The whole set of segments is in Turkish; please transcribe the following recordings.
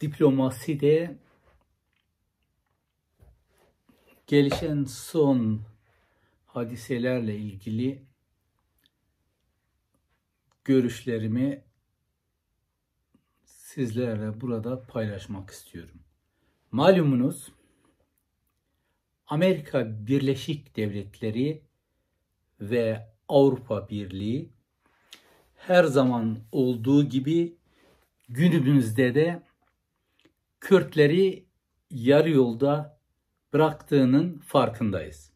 diplomasi de gelişen son hadiselerle ilgili görüşlerimi sizlerle burada paylaşmak istiyorum. Malumunuz Amerika Birleşik Devletleri ve Avrupa Birliği her zaman olduğu gibi günümüzde de Kürtleri yarı yolda bıraktığının farkındayız.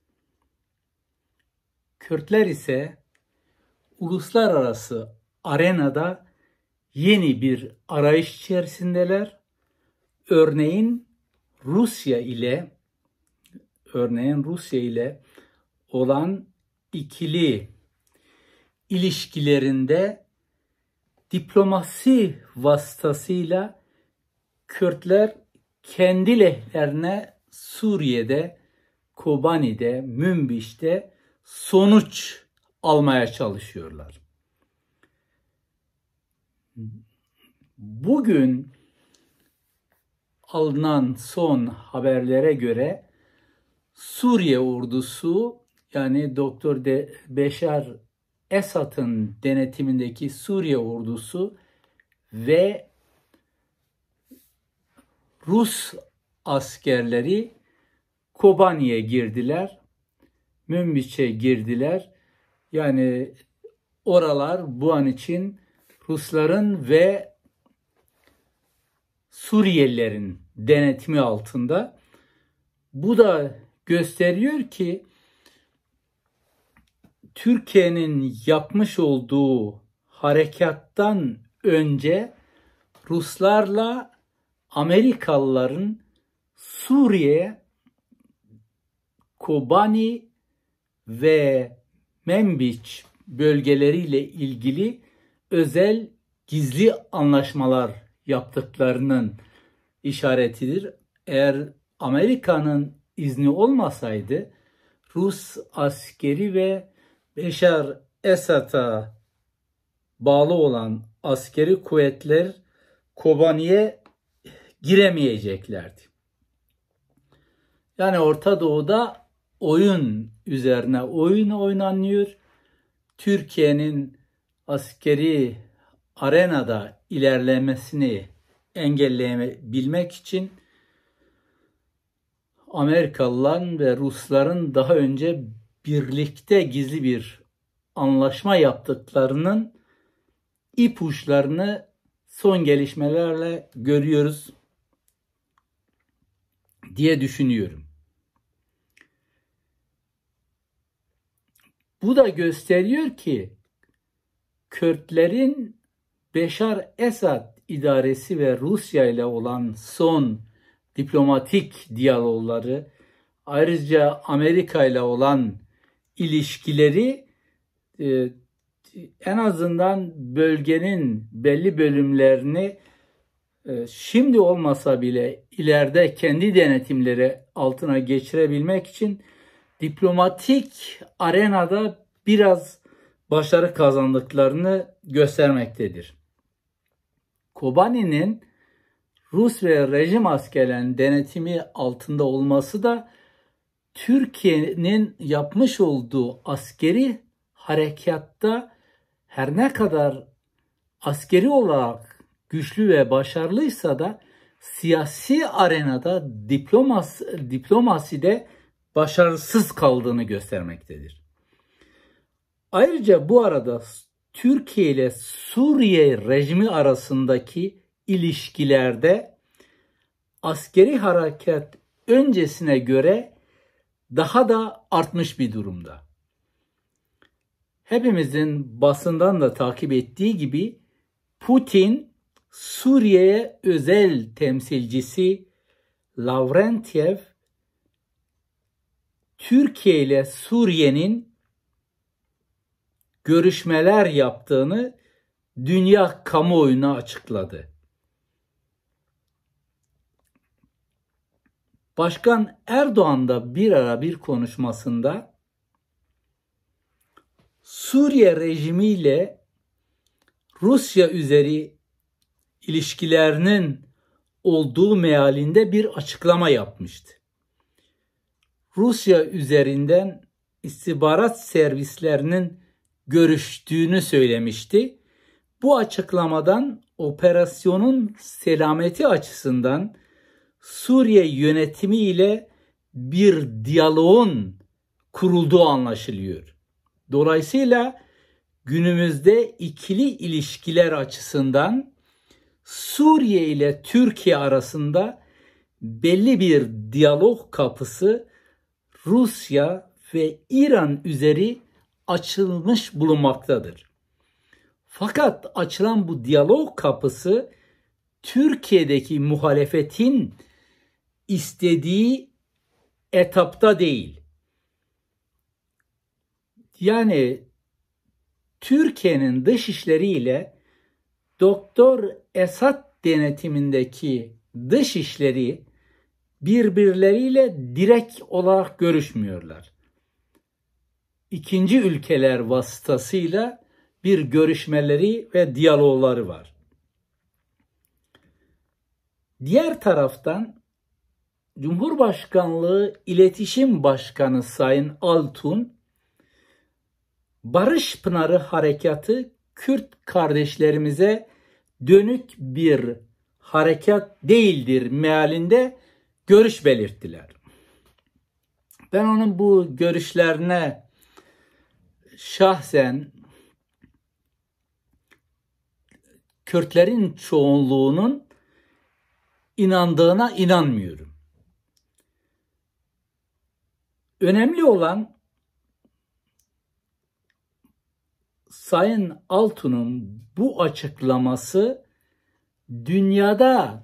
Kürtler ise uluslararası arenada yeni bir arayış içerisindeler. Örneğin Rusya ile örneğin Rusya ile olan ikili ilişkilerinde diplomasi vasıtasıyla Kürtler kendi lehlerine Suriye'de, Kobani'de, Münbiş'te sonuç almaya çalışıyorlar. Bugün alınan son haberlere göre Suriye ordusu yani Doktor De Beşar Esat'ın denetimindeki Suriye ordusu ve Rus askerleri Kobani'ye girdiler. Münbiç'e girdiler. Yani oralar bu an için Rusların ve Suriyelilerin denetimi altında. Bu da gösteriyor ki Türkiye'nin yapmış olduğu harekattan önce Ruslarla Amerikalıların Suriye, Kobani ve Membiç bölgeleriyle ilgili özel gizli anlaşmalar yaptıklarının işaretidir. Eğer Amerika'nın izni olmasaydı Rus askeri ve Beşar Esad'a bağlı olan askeri kuvvetler Kobani'ye giremeyeceklerdi. Yani Orta Doğu'da oyun üzerine oyun oynanıyor. Türkiye'nin askeri arenada ilerlemesini engelleyebilmek için Amerikalılar ve Rusların daha önce birlikte gizli bir anlaşma yaptıklarının ipuçlarını son gelişmelerle görüyoruz diye düşünüyorum. Bu da gösteriyor ki Kürtlerin Beşar Esad idaresi ve Rusya ile olan son diplomatik diyalogları ayrıca Amerika ile olan ilişkileri e, en azından bölgenin belli bölümlerini e, şimdi olmasa bile ileride kendi denetimleri altına geçirebilmek için diplomatik arenada biraz başarı kazandıklarını göstermektedir. Kobani'nin Rus ve rejim askerlerinin denetimi altında olması da Türkiye'nin yapmış olduğu askeri harekatta her ne kadar askeri olarak güçlü ve başarılıysa da siyasi arenada diplomas, diplomaside başarısız kaldığını göstermektedir. Ayrıca bu arada Türkiye ile Suriye rejimi arasındaki ilişkilerde askeri hareket öncesine göre daha da artmış bir durumda. Hepimizin basından da takip ettiği gibi Putin Suriye'ye özel temsilcisi Lavrentiev Türkiye ile Suriye'nin görüşmeler yaptığını dünya kamuoyuna açıkladı. Başkan Erdoğan da bir ara bir konuşmasında Suriye rejimiyle Rusya üzeri ilişkilerinin olduğu mealinde bir açıklama yapmıştı. Rusya üzerinden istihbarat servislerinin görüştüğünü söylemişti. Bu açıklamadan operasyonun selameti açısından Suriye yönetimi ile bir diyaloğun kurulduğu anlaşılıyor. Dolayısıyla günümüzde ikili ilişkiler açısından Suriye ile Türkiye arasında belli bir diyalog kapısı Rusya ve İran üzeri açılmış bulunmaktadır. Fakat açılan bu diyalog kapısı Türkiye'deki muhalefetin istediği etapta değil. Yani Türkiye'nin dışişleriyle Doktor Esat denetimindeki dış işleri birbirleriyle direkt olarak görüşmüyorlar. İkinci ülkeler vasıtasıyla bir görüşmeleri ve diyalogları var. Diğer taraftan Cumhurbaşkanlığı İletişim Başkanı Sayın Altun Barış Pınarı Harekatı Kürt kardeşlerimize dönük bir harekat değildir mealinde görüş belirttiler. Ben onun bu görüşlerine şahsen Kürtlerin çoğunluğunun inandığına inanmıyorum. Önemli olan Sayın Altun'un bu açıklaması dünyada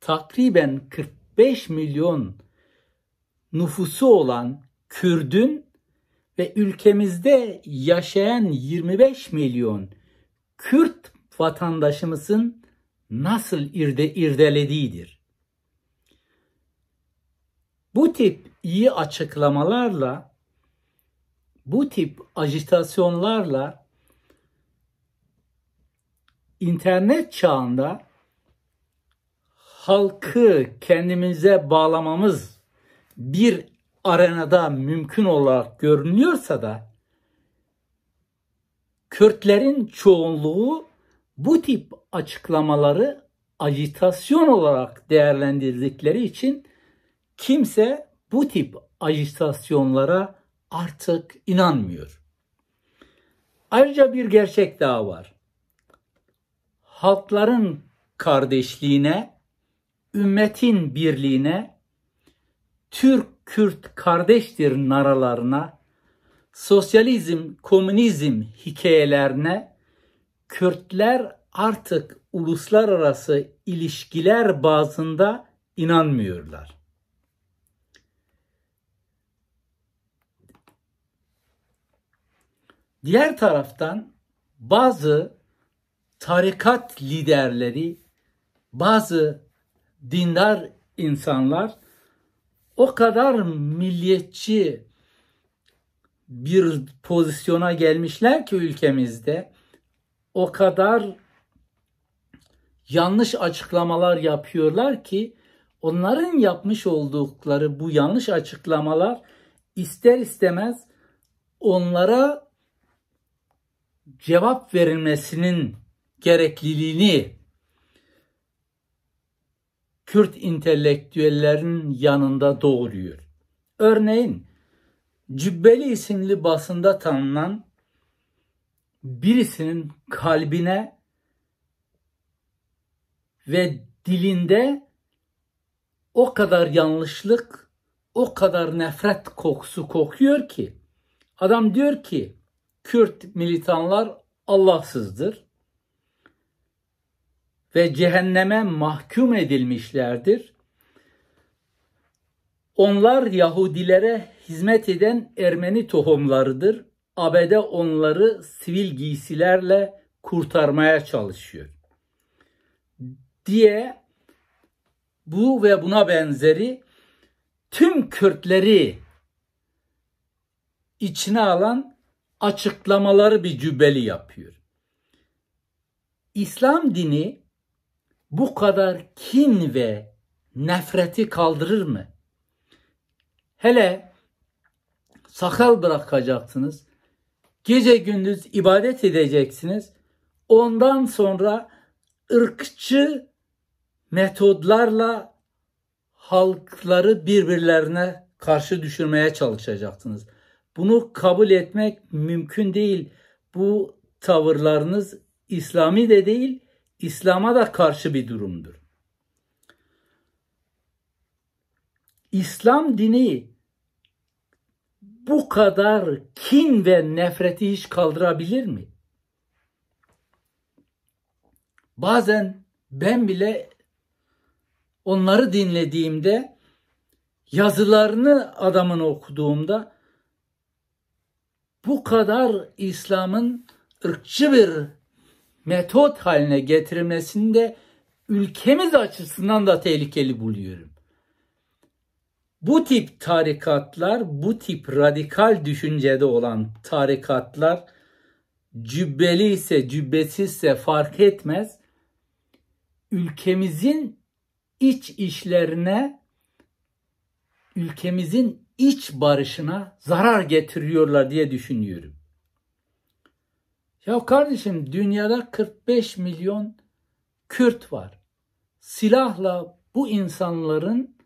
takriben 45 milyon nüfusu olan Kürdün ve ülkemizde yaşayan 25 milyon Kürt vatandaşımızın nasıl irde, irdelediğidir. Bu tip iyi açıklamalarla bu tip ajitasyonlarla internet çağında halkı kendimize bağlamamız bir arenada mümkün olarak görünüyorsa da Kürtlerin çoğunluğu bu tip açıklamaları ajitasyon olarak değerlendirdikleri için kimse bu tip ajitasyonlara artık inanmıyor. Ayrıca bir gerçek daha var. Halkların kardeşliğine, ümmetin birliğine, Türk-Kürt kardeştir naralarına, sosyalizm, komünizm hikayelerine Kürtler artık uluslararası ilişkiler bazında inanmıyorlar. Diğer taraftan bazı tarikat liderleri, bazı dindar insanlar o kadar milliyetçi bir pozisyona gelmişler ki ülkemizde o kadar yanlış açıklamalar yapıyorlar ki onların yapmış oldukları bu yanlış açıklamalar ister istemez onlara cevap verilmesinin gerekliliğini Kürt intelektüellerin yanında doğuruyor. Örneğin Cübbeli isimli basında tanınan birisinin kalbine ve dilinde o kadar yanlışlık, o kadar nefret kokusu kokuyor ki adam diyor ki Kürt militanlar Allahsızdır ve cehenneme mahkum edilmişlerdir. Onlar Yahudilere hizmet eden Ermeni tohumlarıdır. ABD onları sivil giysilerle kurtarmaya çalışıyor. Diye bu ve buna benzeri tüm Kürtleri içine alan açıklamaları bir cübbeli yapıyor. İslam dini bu kadar kin ve nefreti kaldırır mı? Hele sakal bırakacaksınız. Gece gündüz ibadet edeceksiniz. Ondan sonra ırkçı metodlarla halkları birbirlerine karşı düşürmeye çalışacaksınız. Bunu kabul etmek mümkün değil. Bu tavırlarınız İslami de değil, İslam'a da karşı bir durumdur. İslam dini bu kadar kin ve nefreti hiç kaldırabilir mi? Bazen ben bile onları dinlediğimde yazılarını adamın okuduğumda bu kadar İslam'ın ırkçı bir metot haline getirilmesinde ülkemiz açısından da tehlikeli buluyorum. Bu tip tarikatlar, bu tip radikal düşüncede olan tarikatlar cübbeli ise cübbesizse fark etmez. Ülkemizin iç işlerine ülkemizin iç barışına zarar getiriyorlar diye düşünüyorum. Ya kardeşim dünyada 45 milyon Kürt var. Silahla bu insanların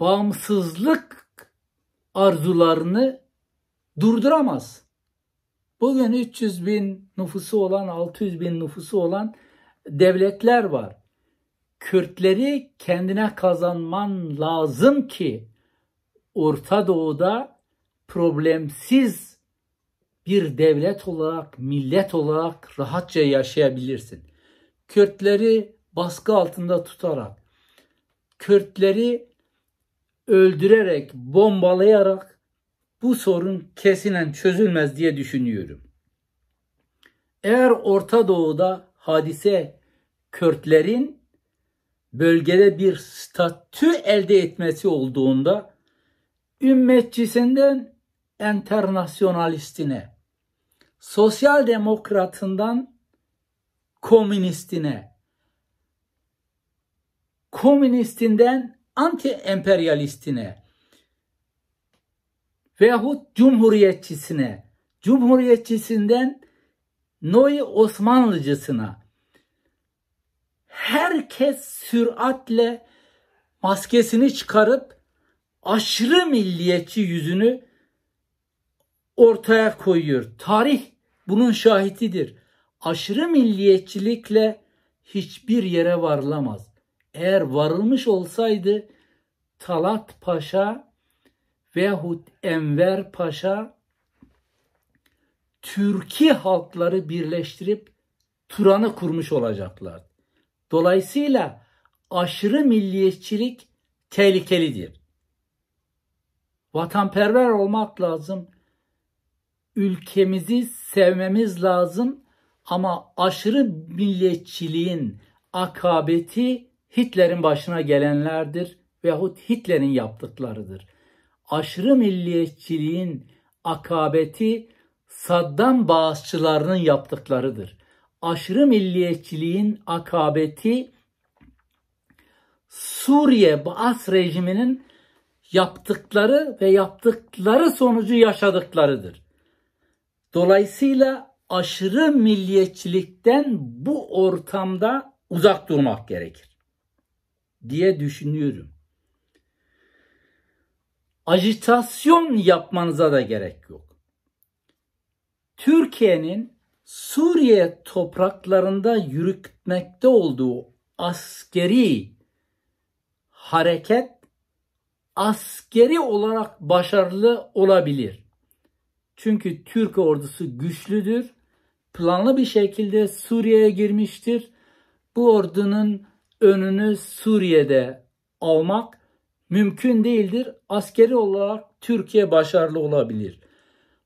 bağımsızlık arzularını durduramaz. Bugün 300 bin nüfusu olan, 600 bin nüfusu olan devletler var. Kürtleri kendine kazanman lazım ki Orta Doğu'da problemsiz bir devlet olarak, millet olarak rahatça yaşayabilirsin. Kürtleri baskı altında tutarak, Kürtleri öldürerek, bombalayarak bu sorun kesinen çözülmez diye düşünüyorum. Eğer Orta Doğu'da hadise Kürtlerin bölgede bir statü elde etmesi olduğunda ümmetçisinden enternasyonalistine, sosyal demokratından komünistine, komünistinden anti emperyalistine veyahut cumhuriyetçisine, cumhuriyetçisinden Noi Osmanlıcısına, herkes süratle maskesini çıkarıp aşırı milliyetçi yüzünü ortaya koyuyor. Tarih bunun şahididir. Aşırı milliyetçilikle hiçbir yere varılamaz. Eğer varılmış olsaydı Talat Paşa veyahut Enver Paşa Türkiye halkları birleştirip Turan'ı kurmuş olacaklardı. Dolayısıyla aşırı milliyetçilik tehlikelidir. Vatanperver olmak lazım. Ülkemizi sevmemiz lazım ama aşırı milliyetçiliğin akabeti Hitler'in başına gelenlerdir veyahut Hitler'in yaptıklarıdır. Aşırı milliyetçiliğin akabeti Saddam bağışçılarının yaptıklarıdır aşırı milliyetçiliğin akabeti Suriye Baas rejiminin yaptıkları ve yaptıkları sonucu yaşadıklarıdır. Dolayısıyla aşırı milliyetçilikten bu ortamda uzak durmak gerekir diye düşünüyorum. Ajitasyon yapmanıza da gerek yok. Türkiye'nin Suriye topraklarında yürütmekte olduğu askeri hareket askeri olarak başarılı olabilir. Çünkü Türk ordusu güçlüdür. Planlı bir şekilde Suriye'ye girmiştir. Bu ordunun önünü Suriye'de almak mümkün değildir. Askeri olarak Türkiye başarılı olabilir.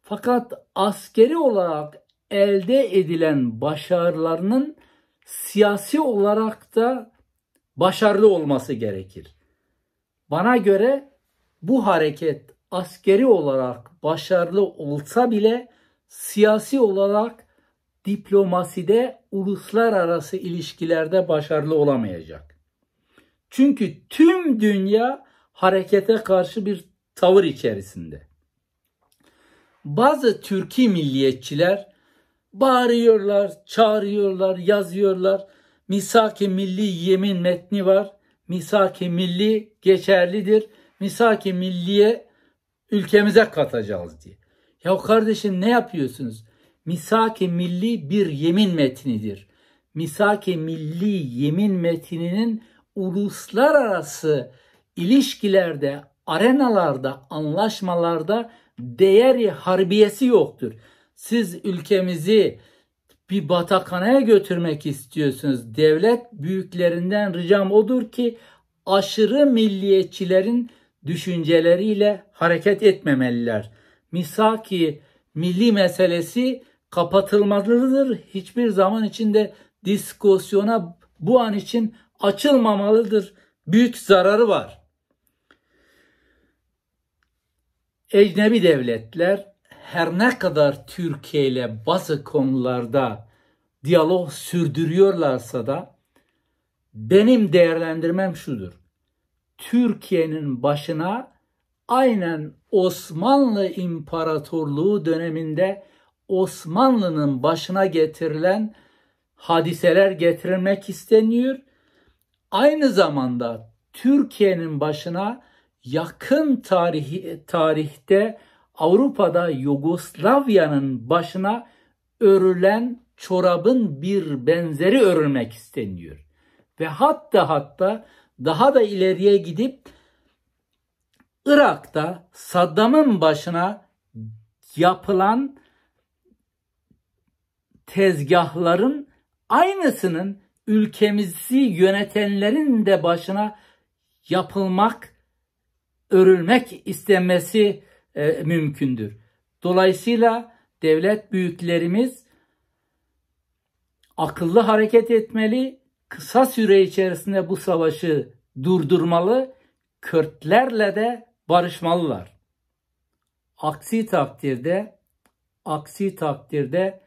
Fakat askeri olarak elde edilen başarılarının siyasi olarak da başarılı olması gerekir. Bana göre bu hareket askeri olarak başarılı olsa bile siyasi olarak diplomaside uluslararası ilişkilerde başarılı olamayacak. Çünkü tüm dünya harekete karşı bir tavır içerisinde. Bazı Türkiye milliyetçiler Bağırıyorlar, çağırıyorlar, yazıyorlar. Misaki milli yemin metni var. Misaki milli geçerlidir. Misaki milliye ülkemize katacağız diye. Ya kardeşim ne yapıyorsunuz? Misaki milli bir yemin metnidir. Misaki milli yemin metninin uluslararası ilişkilerde, arenalarda, anlaşmalarda değeri harbiyesi yoktur. Siz ülkemizi bir batakhanaya götürmek istiyorsunuz. Devlet büyüklerinden ricam odur ki aşırı milliyetçilerin düşünceleriyle hareket etmemeliler. Misaki milli meselesi kapatılmalıdır. Hiçbir zaman içinde diskosyona bu an için açılmamalıdır. Büyük zararı var. Ecnebi devletler her ne kadar Türkiye ile bazı konularda diyalog sürdürüyorlarsa da benim değerlendirmem şudur. Türkiye'nin başına aynen Osmanlı İmparatorluğu döneminde Osmanlı'nın başına getirilen hadiseler getirilmek isteniyor. Aynı zamanda Türkiye'nin başına yakın tarihi, tarihte Avrupa'da Yugoslavya'nın başına örülen çorabın bir benzeri örülmek isteniyor. Ve hatta hatta daha da ileriye gidip Irak'ta Saddam'ın başına yapılan tezgahların aynısının ülkemizi yönetenlerin de başına yapılmak, örülmek istemesi e, mümkündür. Dolayısıyla devlet büyüklerimiz akıllı hareket etmeli, kısa süre içerisinde bu savaşı durdurmalı, Kürtlerle de barışmalılar. Aksi takdirde aksi takdirde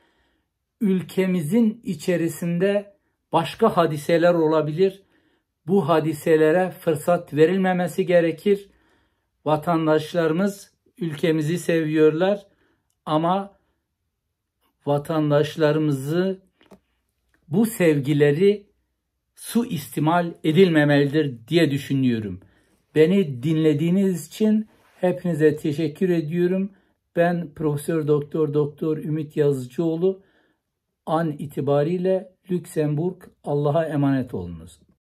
ülkemizin içerisinde başka hadiseler olabilir. Bu hadiselere fırsat verilmemesi gerekir. Vatandaşlarımız ülkemizi seviyorlar ama vatandaşlarımızı bu sevgileri su istimal edilmemelidir diye düşünüyorum. Beni dinlediğiniz için hepinize teşekkür ediyorum. Ben Profesör Doktor Doktor Ümit Yazıcıoğlu an itibariyle Lüksemburg Allah'a emanet olunuz.